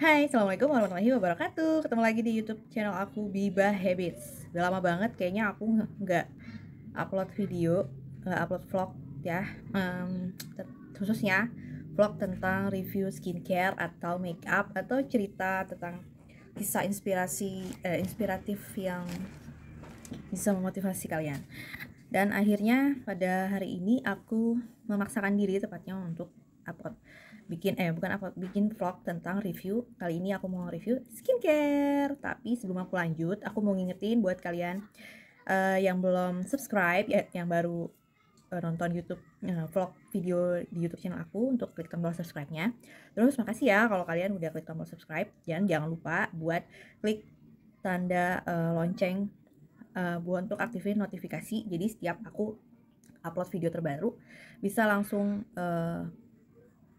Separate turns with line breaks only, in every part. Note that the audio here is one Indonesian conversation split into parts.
Hai, Assalamualaikum warahmatullahi wabarakatuh Ketemu lagi di youtube channel aku Biba Habits Udah lama banget kayaknya aku nggak upload video nggak upload vlog ya um, Khususnya vlog tentang review skincare atau makeup Atau cerita tentang kisah inspirasi eh, inspiratif yang bisa memotivasi kalian Dan akhirnya pada hari ini aku memaksakan diri tepatnya untuk upload bikin eh bukan apa bikin vlog tentang review kali ini aku mau review skincare tapi sebelum aku lanjut aku mau ngingetin buat kalian uh, yang belum subscribe ya, yang baru uh, nonton YouTube uh, vlog video di YouTube channel aku untuk klik tombol subscribe-nya. Terus makasih ya kalau kalian udah klik tombol subscribe dan jangan lupa buat klik tanda uh, lonceng uh, buat untuk aktifin notifikasi. Jadi setiap aku upload video terbaru bisa langsung uh,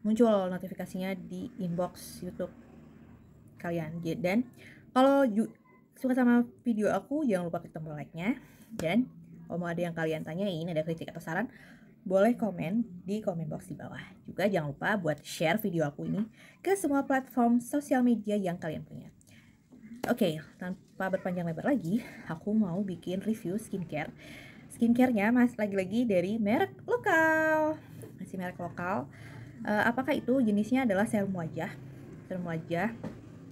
muncul notifikasinya di inbox YouTube kalian. Dan kalau suka sama video aku, jangan lupa klik tombol like-nya. Dan kalau mau ada yang kalian tanyain, ada kritik atau saran, boleh komen di komen box di bawah. Juga jangan lupa buat share video aku ini ke semua platform sosial media yang kalian punya. Oke, okay, tanpa berpanjang lebar lagi, aku mau bikin review skincare. skincare nya masih lagi-lagi dari merek lokal. Masih merek lokal uh, apakah itu jenisnya adalah serum wajah serum wajah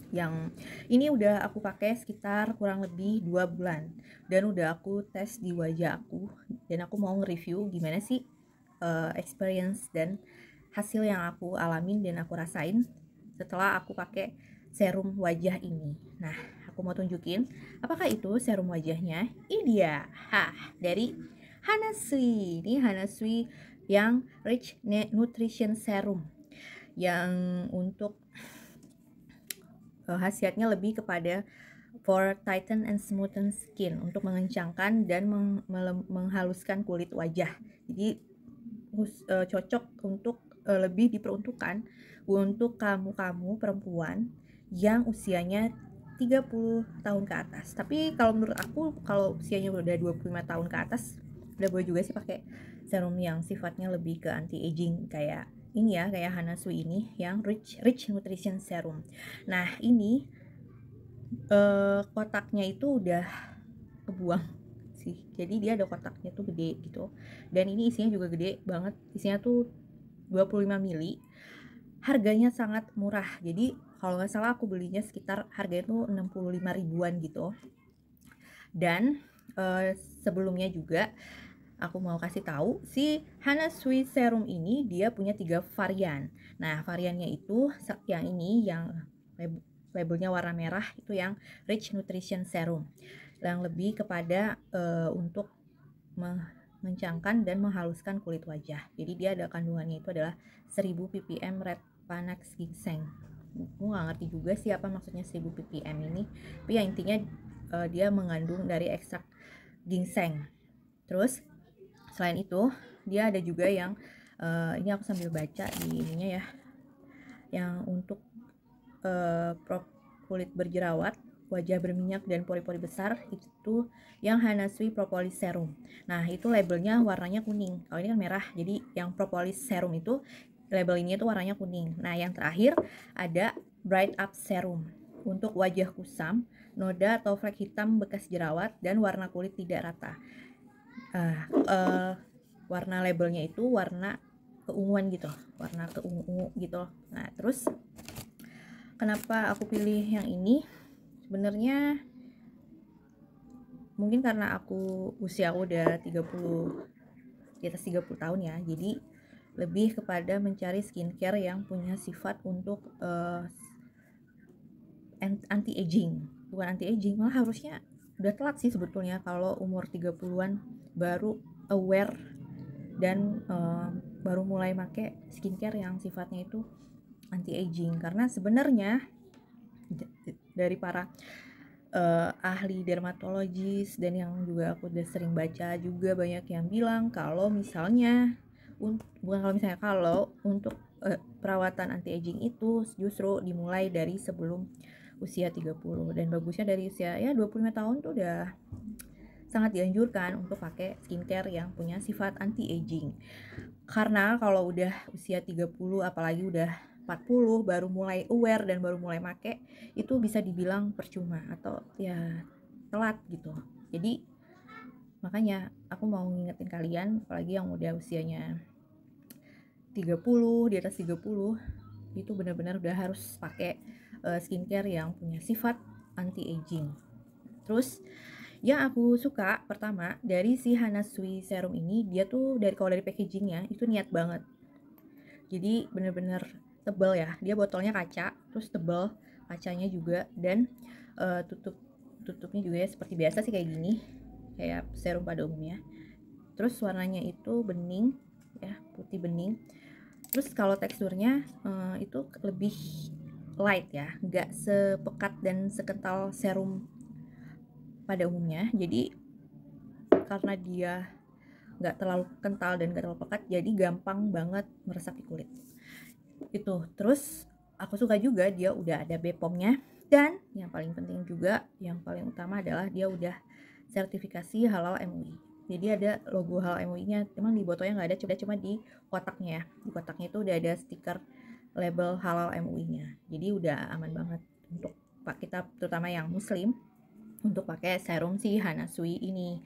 yang ini udah aku pakai sekitar kurang lebih dua bulan dan udah aku tes di wajah aku dan aku mau nge-review gimana sih uh, experience dan hasil yang aku alamin dan aku rasain setelah aku pakai serum wajah ini nah aku mau tunjukin apakah itu serum wajahnya ini dia ha dari Hanasui ini Hanasui yang Rich Nutrition Serum yang untuk eh, khasiatnya lebih kepada for tighten and smoothen skin untuk mengencangkan dan meng menghaluskan kulit wajah. Jadi uh, cocok untuk uh, lebih diperuntukkan untuk kamu-kamu perempuan yang usianya 30 tahun ke atas. Tapi kalau menurut aku kalau usianya udah 25 tahun ke atas udah boleh juga sih pakai serum yang sifatnya lebih ke anti aging kayak ini ya kayak Hanasui ini yang rich rich nutrition serum. Nah ini eh, kotaknya itu udah kebuang sih. Jadi dia ada kotaknya tuh gede gitu. Dan ini isinya juga gede banget. Isinya tuh 25 mili. Harganya sangat murah. Jadi kalau nggak salah aku belinya sekitar harganya tuh 65 ribuan gitu. Dan eh, sebelumnya juga aku mau kasih tahu si Hana Sweet Serum ini dia punya tiga varian. Nah, variannya itu yang ini yang labelnya warna merah itu yang Rich Nutrition Serum. Yang lebih kepada uh, untuk mengencangkan dan menghaluskan kulit wajah. Jadi dia ada kandungannya itu adalah 1000 ppm red panax ginseng. Aku nggak ngerti juga siapa maksudnya 1000 ppm ini. Tapi ya intinya uh, dia mengandung dari ekstrak ginseng. Terus selain itu dia ada juga yang uh, ini aku sambil baca di ininya ya yang untuk uh, kulit berjerawat wajah berminyak dan pori-pori besar itu yang Hanasui Propolis Serum. Nah, itu labelnya warnanya kuning. Kalau ini kan merah. Jadi yang Propolis Serum itu label ini itu warnanya kuning. Nah, yang terakhir ada Bright Up Serum untuk wajah kusam, noda atau flek hitam bekas jerawat dan warna kulit tidak rata. Nah, uh, warna labelnya itu warna keunguan gitu, warna keungu gitu. Nah, terus kenapa aku pilih yang ini? Sebenarnya mungkin karena aku usia aku udah 30 di atas 30 tahun ya. Jadi lebih kepada mencari skincare yang punya sifat untuk uh, eh, anti aging. Bukan anti aging, malah harusnya udah telat sih sebetulnya kalau umur 30-an baru aware dan uh, baru mulai make skincare yang sifatnya itu anti aging karena sebenarnya dari para uh, ahli dermatologis dan yang juga aku udah sering baca juga banyak yang bilang kalau misalnya bukan kalau misalnya kalau untuk uh, perawatan anti aging itu justru dimulai dari sebelum usia 30 dan bagusnya dari usia ya 25 tahun tuh udah sangat dianjurkan untuk pakai skincare yang punya sifat anti aging. Karena kalau udah usia 30 apalagi udah 40 baru mulai aware dan baru mulai make itu bisa dibilang percuma atau ya telat gitu. Jadi makanya aku mau ngingetin kalian apalagi yang udah usianya 30 di atas 30 itu benar-benar udah harus pakai uh, skincare yang punya sifat anti aging. Terus yang aku suka pertama dari si Hanasui serum ini dia tuh dari kalau dari packagingnya itu niat banget. Jadi bener-bener tebal ya. Dia botolnya kaca, terus tebal kacanya juga dan uh, tutup tutupnya juga ya seperti biasa sih kayak gini kayak serum pada umumnya terus warnanya itu bening ya putih bening terus kalau teksturnya uh, itu lebih light ya, nggak sepekat dan sekental serum pada umumnya. Jadi karena dia nggak terlalu kental dan nggak terlalu pekat, jadi gampang banget meresap di kulit. Itu terus aku suka juga dia udah ada BPOM-nya dan yang paling penting juga yang paling utama adalah dia udah sertifikasi halal MUI jadi ada logo halal MUI-nya emang di botolnya nggak ada cuma cuma di kotaknya ya. di kotaknya itu udah ada stiker label halal MUI-nya. Jadi udah aman banget untuk pak kita terutama yang muslim untuk pakai serum si Hanasui ini.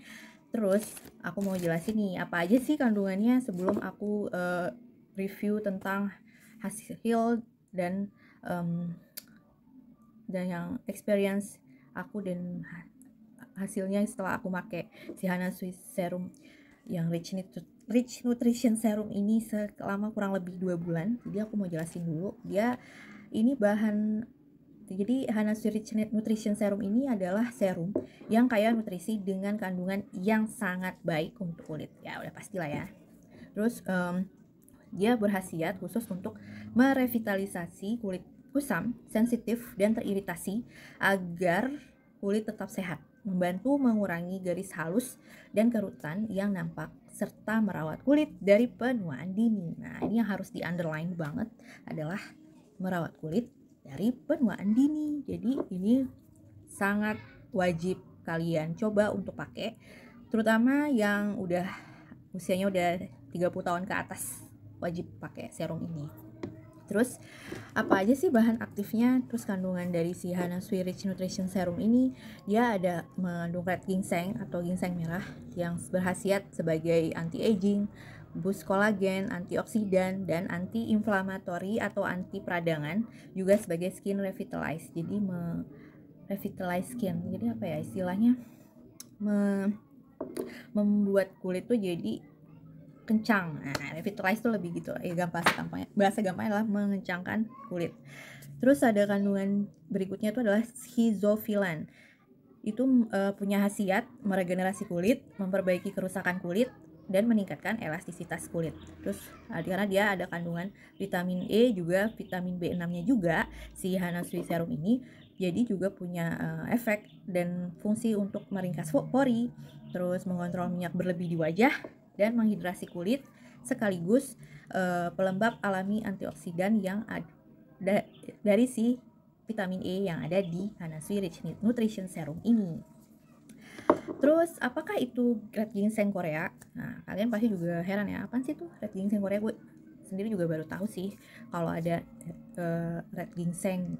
Terus aku mau jelasin nih apa aja sih kandungannya sebelum aku uh, review tentang hasil dan um, dan yang experience aku dan hasilnya setelah aku pakai si Hanasui serum yang rich ini Rich Nutrition Serum ini selama kurang lebih dua bulan. Jadi aku mau jelasin dulu. Dia ini bahan jadi Hanasu Rich Nutrition Serum ini adalah serum yang kaya nutrisi dengan kandungan yang sangat baik untuk kulit. Ya udah pastilah ya. Terus um, dia berhasiat khusus untuk merevitalisasi kulit kusam, sensitif, dan teriritasi agar kulit tetap sehat, membantu mengurangi garis halus dan kerutan yang nampak serta merawat kulit dari penuaan dini. Nah, ini yang harus di underline banget adalah merawat kulit dari penuaan dini. Jadi ini sangat wajib kalian coba untuk pakai terutama yang udah usianya udah 30 tahun ke atas wajib pakai serum ini. Terus apa aja sih bahan aktifnya? Terus kandungan dari si Hanasui Rich Nutrition Serum ini dia ada mengandung red ginseng atau ginseng merah yang berhasiat sebagai anti aging, boost kolagen, antioksidan dan anti-inflamatori atau anti peradangan, juga sebagai skin revitalize. Jadi me revitalize skin. Jadi apa ya istilahnya? Me membuat kulit tuh jadi kencang. Nah, revitalize itu lebih gitu. Ya, gampang gampangnya. Bahasa gampangnya adalah mengencangkan kulit. Terus ada kandungan berikutnya itu adalah eh, schizofilan. Itu uh, punya khasiat meregenerasi kulit, memperbaiki kerusakan kulit, dan meningkatkan elastisitas kulit. Terus ah, karena dia ada kandungan vitamin E juga vitamin B6-nya juga si Hanasui serum ini jadi juga punya uh, efek dan fungsi untuk meringkas pori, terus mengontrol minyak berlebih di wajah dan menghidrasi kulit sekaligus e, pelembab alami antioksidan yang ada dari si vitamin E yang ada di Hanasui Rich Nutrition Serum ini. Terus apakah itu red ginseng Korea? Nah, kalian pasti juga heran ya, apa sih tuh red ginseng Korea? Gue sendiri juga baru tahu sih kalau ada uh, red ginseng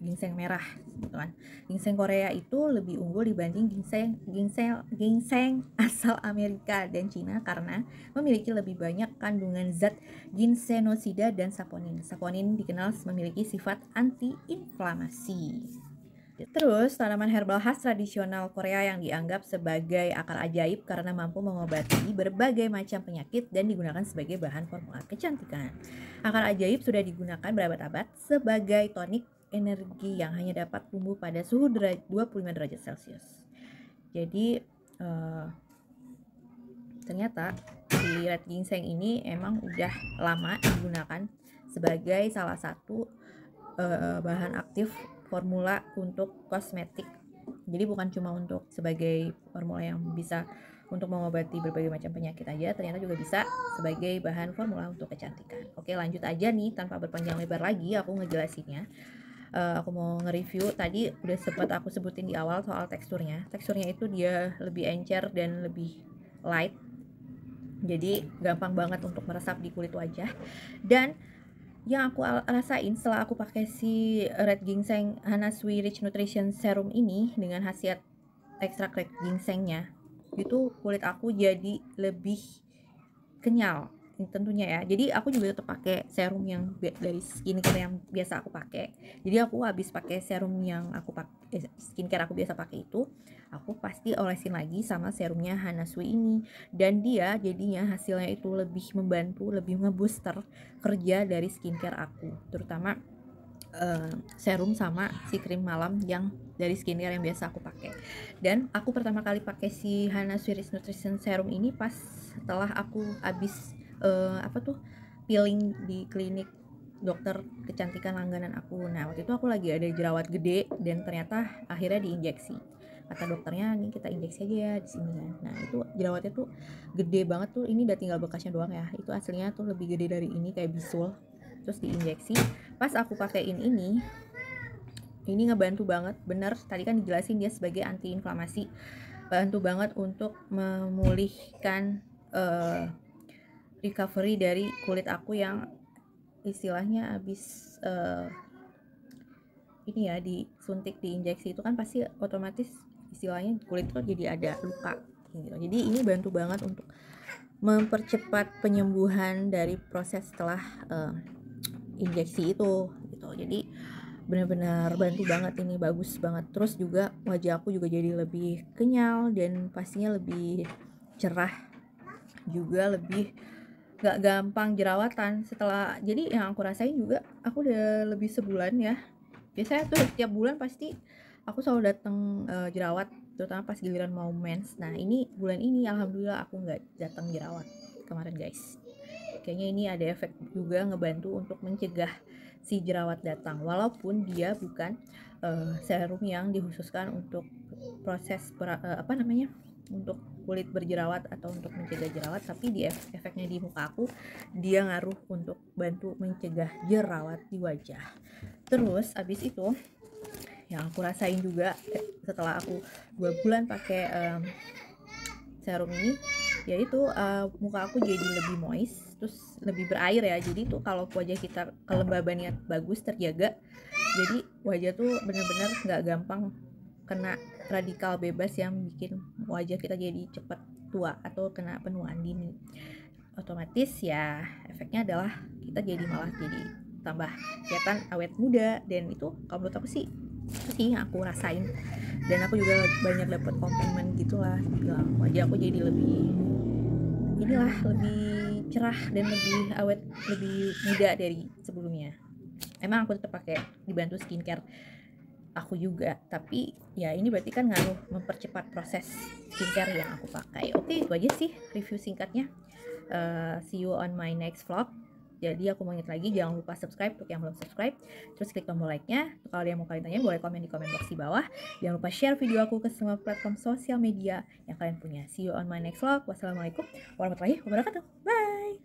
ginseng merah gitu kan. Ginseng Korea itu lebih unggul dibanding ginseng ginseng ginseng asal Amerika dan Cina karena memiliki lebih banyak kandungan zat ginsenosida dan saponin. Saponin dikenal memiliki sifat antiinflamasi. Terus, tanaman herbal khas tradisional Korea yang dianggap sebagai akar ajaib karena mampu mengobati berbagai macam penyakit dan digunakan sebagai bahan formula kecantikan. Akar ajaib sudah digunakan berabad-abad sebagai tonik energi yang hanya dapat tumbuh pada suhu deraj 25 derajat Celcius. Jadi uh, ternyata si red ginseng ini emang udah lama digunakan sebagai salah satu uh, bahan aktif formula untuk kosmetik. Jadi bukan cuma untuk sebagai formula yang bisa untuk mengobati berbagai macam penyakit aja, ternyata juga bisa sebagai bahan formula untuk kecantikan. Oke, lanjut aja nih tanpa berpanjang lebar lagi aku ngejelasinnya uh, aku mau nge-review tadi udah sempat aku sebutin di awal soal teksturnya teksturnya itu dia lebih encer dan lebih light jadi gampang banget untuk meresap di kulit wajah dan yang aku rasain setelah aku pakai si Red Ginseng Hanasui Rich Nutrition Serum ini dengan khasiat ekstrak Red Ginsengnya itu kulit aku jadi lebih kenyal tentunya ya jadi aku juga tetap pakai serum yang dari skincare yang biasa aku pakai jadi aku habis pakai serum yang aku pakai eh, skincare aku biasa pakai itu aku pasti olesin lagi sama serumnya Hanasui ini dan dia jadinya hasilnya itu lebih membantu lebih ngebooster kerja dari skincare aku terutama uh, serum sama si krim malam yang dari skincare yang biasa aku pakai. Dan aku pertama kali pakai si Hana Swiris Nutrition Serum ini pas setelah aku habis uh, apa tuh peeling di klinik dokter kecantikan langganan aku. Nah waktu itu aku lagi ada jerawat gede dan ternyata akhirnya diinjeksi. Kata dokternya ini kita injeksi aja ya di sini ya. Nah itu jerawatnya tuh gede banget tuh. Ini udah tinggal bekasnya doang ya. Itu aslinya tuh lebih gede dari ini kayak bisul. Terus diinjeksi. Pas aku pakein ini, ini ngebantu banget. Bener tadi kan dijelasin dia sebagai antiinflamasi. Bantu banget untuk memulihkan uh, recovery dari kulit aku yang istilahnya habis uh, ini ya disuntik diinjeksi itu kan pasti otomatis istilahnya kulit tuh jadi ada luka gitu. Jadi ini bantu banget untuk mempercepat penyembuhan dari proses setelah uh, injeksi itu gitu. Jadi benar-benar bantu banget ini bagus banget. Terus juga wajah aku juga jadi lebih kenyal dan pastinya lebih cerah juga lebih gak gampang jerawatan setelah jadi yang aku rasain juga aku udah lebih sebulan ya biasanya tuh setiap bulan pasti aku selalu datang uh, eh, jerawat terutama pas giliran mau mens nah ini bulan ini alhamdulillah aku nggak datang jerawat kemarin guys kayaknya ini ada efek juga ngebantu untuk mencegah si jerawat datang walaupun dia bukan uh, serum yang dikhususkan untuk proses pra, uh, eh, apa namanya untuk kulit berjerawat atau untuk mencegah jerawat tapi di efek efeknya di muka aku dia ngaruh untuk bantu mencegah jerawat di wajah terus abis itu yang aku rasain juga eh, setelah aku dua bulan pakai um, serum ini yaitu uh, muka aku jadi lebih moist terus lebih berair ya jadi tuh kalau wajah kita kelembabannya bagus terjaga jadi wajah tuh bener-bener nggak -bener gampang kena radikal bebas yang bikin wajah kita jadi cepat tua atau kena penuaan dini otomatis ya efeknya adalah kita jadi malah jadi tambah kelihatan awet muda dan itu kalau menurut aku sih itu sih yang aku rasain dan aku juga banyak dapat komplimen gitulah bilang wajah aku jadi lebih inilah lebih cerah dan lebih awet lebih muda dari sebelumnya emang aku tetap pakai dibantu skincare aku juga tapi ya ini berarti kan ngaruh mempercepat proses skincare yang aku pakai oke okay, itu aja sih review singkatnya uh, see you on my next vlog jadi aku mau ingat lagi jangan lupa subscribe untuk yang belum subscribe terus klik tombol like-nya kalau yang mau kalian tanya boleh komen di komen box di bawah jangan lupa share video aku ke semua platform sosial media yang kalian punya see you on my next vlog wassalamualaikum warahmatullahi wabarakatuh bye